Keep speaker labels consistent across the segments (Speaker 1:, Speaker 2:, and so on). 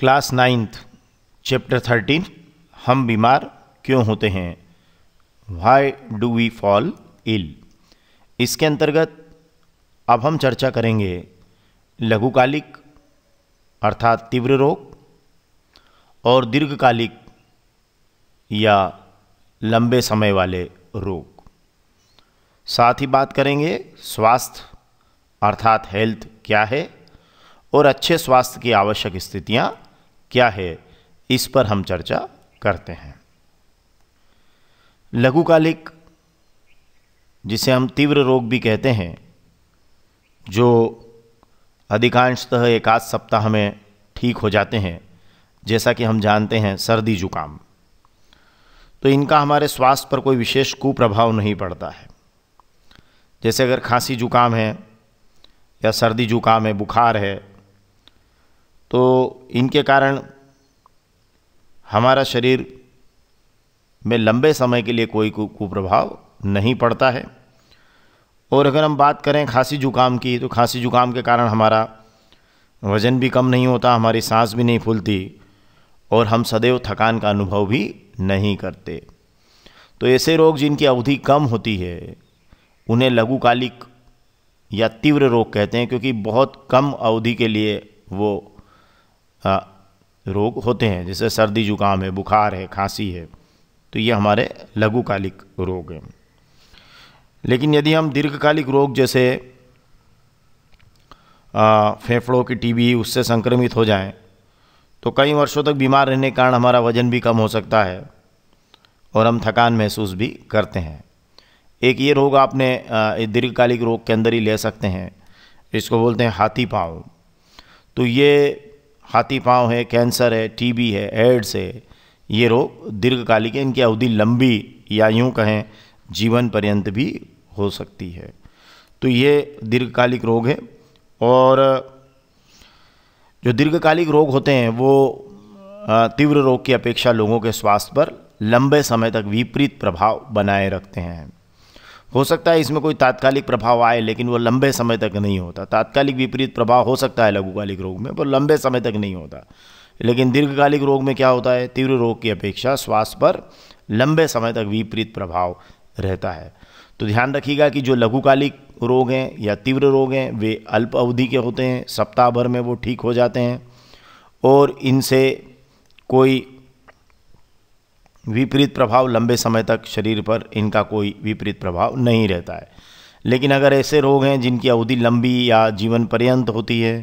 Speaker 1: class ninth chapter thirteen हम बीमार क्यों होते हैं why do we fall ill इसके अंतर्गत अब हम चर्चा करेंगे लघुकालिक अर्थात तीव्र रोग और दीर्घकालिक या लंबे समय वाले रोग साथ ही बात करेंगे स्वास्थ्य अर्थात हेल्थ क्या है और अच्छे स्वास्थ्य की आवश्यक स्थितियाँ क्या है इस पर हम चर्चा करते हैं लघुकालिक जिसे हम तीव्र रोग भी कहते हैं जो अधिकांशतः एक आध सप्ताह में ठीक हो जाते हैं जैसा कि हम जानते हैं सर्दी जुकाम तो इनका हमारे स्वास्थ्य पर कोई विशेष कुप्रभाव नहीं पड़ता है जैसे अगर खांसी जुकाम है या सर्दी जुकाम है बुखार है तो इनके कारण हमारा शरीर में लंबे समय के लिए कोई कुप्रभाव नहीं पड़ता है और अगर हम बात करें खांसी जुकाम की तो खांसी जुकाम के कारण हमारा वज़न भी कम नहीं होता हमारी सांस भी नहीं फूलती और हम सदैव थकान का अनुभव भी नहीं करते तो ऐसे रोग जिनकी अवधि कम होती है उन्हें लघुकालिक या तीव्र रोग कहते हैं क्योंकि बहुत कम अवधि के लिए वो रोग होते हैं जैसे सर्दी जुकाम है बुखार है खांसी है तो ये हमारे लघुकालिक रोग हैं लेकिन यदि हम दीर्घकालिक रोग जैसे फेफड़ों की टीबी उससे संक्रमित हो जाएं तो कई वर्षों तक बीमार रहने के कारण हमारा वजन भी कम हो सकता है और हम थकान महसूस भी करते हैं एक ये रोग आपने दीर्घकालिक रोग के अंदर ही ले सकते हैं इसको बोलते हैं हाथी पाँव तो ये हाथी पाँव है कैंसर है टीबी है एड्स है ये रोग दीर्घकालिक है इनकी अवधि लंबी या यूँ कहें जीवन पर्यंत भी हो सकती है तो ये दीर्घकालिक रोग है और जो दीर्घकालिक रोग होते हैं वो तीव्र रोग की अपेक्षा लोगों के स्वास्थ्य पर लंबे समय तक विपरीत प्रभाव बनाए रखते हैं हो सकता है इसमें कोई तात्कालिक प्रभाव आए लेकिन वो लंबे समय तक नहीं होता तात्कालिक विपरीत प्रभाव हो सकता है लघुकालिक रोग में पर लंबे समय तक नहीं होता लेकिन दीर्घकालिक रोग में क्या होता है तीव्र रोग की अपेक्षा स्वास्थ्य पर लंबे समय तक विपरीत प्रभाव रहता है तो ध्यान रखिएगा कि जो लघुकालिक रोग हैं या तीव्र रोग हैं वे अल्प अवधि के होते हैं सप्ताह भर में वो ठीक हो जाते हैं और इनसे कोई विपरीत प्रभाव लंबे समय तक शरीर पर इनका कोई विपरीत प्रभाव नहीं रहता है लेकिन अगर ऐसे रोग हैं जिनकी अवधि लंबी या जीवन पर्यंत होती है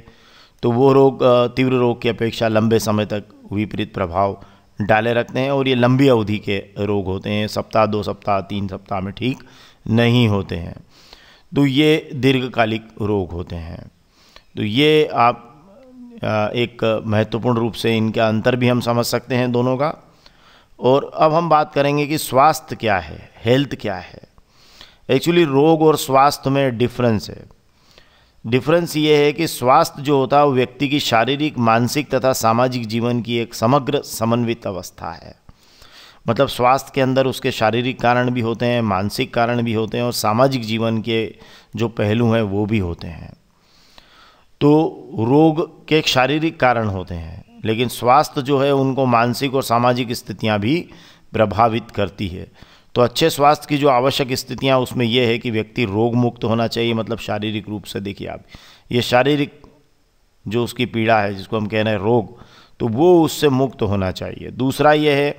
Speaker 1: तो वो रोग तीव्र रोग की अपेक्षा लंबे समय तक विपरीत प्रभाव डाले रखते हैं और ये लंबी अवधि के रोग होते हैं सप्ताह दो सप्ताह तीन सप्ताह में ठीक नहीं होते हैं तो ये दीर्घकालिक रोग होते हैं तो ये आप एक महत्वपूर्ण रूप से इनका अंतर भी हम समझ सकते हैं दोनों का और अब हम बात करेंगे कि स्वास्थ्य क्या है हेल्थ क्या है एक्चुअली रोग और स्वास्थ्य में डिफरेंस है डिफरेंस ये है कि स्वास्थ्य जो होता है वो व्यक्ति की शारीरिक मानसिक तथा सामाजिक जीवन की एक समग्र समन्वित अवस्था है मतलब स्वास्थ्य के अंदर उसके शारीरिक कारण भी होते हैं मानसिक कारण भी होते हैं और सामाजिक जीवन के जो पहलू हैं वो भी होते हैं तो रोग के शारीरिक कारण होते हैं लेकिन स्वास्थ्य जो है उनको मानसिक और सामाजिक स्थितियाँ भी प्रभावित करती है तो अच्छे स्वास्थ्य की जो आवश्यक स्थितियाँ उसमें यह है कि व्यक्ति रोग मुक्त होना चाहिए मतलब शारीरिक रूप से देखिए आप ये शारीरिक जो उसकी पीड़ा है जिसको हम कह रहे हैं रोग तो वो उससे मुक्त होना चाहिए दूसरा यह है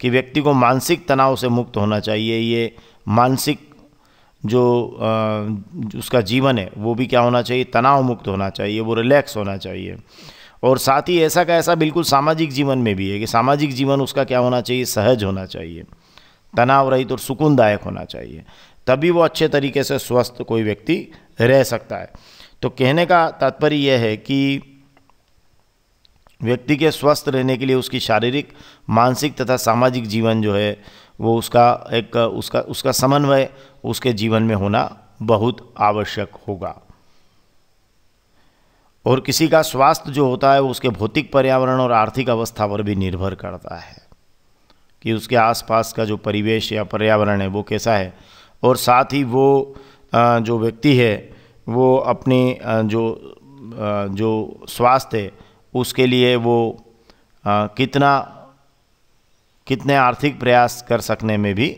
Speaker 1: कि व्यक्ति को मानसिक तनाव से मुक्त होना चाहिए ये मानसिक जो आ, उसका जीवन है वो भी क्या होना चाहिए तनाव मुक्त होना चाहिए वो रिलैक्स होना चाहिए और साथ ही ऐसा का ऐसा बिल्कुल सामाजिक जीवन में भी है कि सामाजिक जीवन उसका क्या होना चाहिए सहज होना चाहिए तनाव रहित और सुकूनदायक होना चाहिए तभी वो अच्छे तरीके से स्वस्थ कोई व्यक्ति रह सकता है तो कहने का तात्पर्य यह है कि व्यक्ति के स्वस्थ रहने के लिए उसकी शारीरिक मानसिक तथा सामाजिक जीवन जो है वो उसका एक उसका उसका समन्वय उसके जीवन में होना बहुत आवश्यक होगा और किसी का स्वास्थ्य जो होता है वो उसके भौतिक पर्यावरण और आर्थिक अवस्था पर भी निर्भर करता है कि उसके आसपास का जो परिवेश या पर्यावरण है वो कैसा है और साथ ही वो जो व्यक्ति है वो अपने जो जो स्वास्थ्य है उसके लिए वो कितना कितने आर्थिक प्रयास कर सकने में भी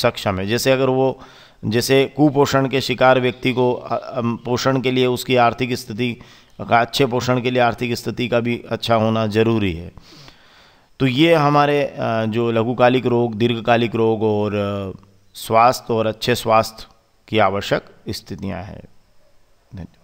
Speaker 1: सक्षम है जैसे अगर वो जैसे कुपोषण के शिकार व्यक्ति को पोषण के लिए उसकी आर्थिक स्थिति का अच्छे पोषण के लिए आर्थिक स्थिति का भी अच्छा होना ज़रूरी है तो ये हमारे जो लघुकालिक रोग दीर्घकालिक रोग और स्वास्थ्य और अच्छे स्वास्थ्य की आवश्यक स्थितियाँ हैं धन्यवाद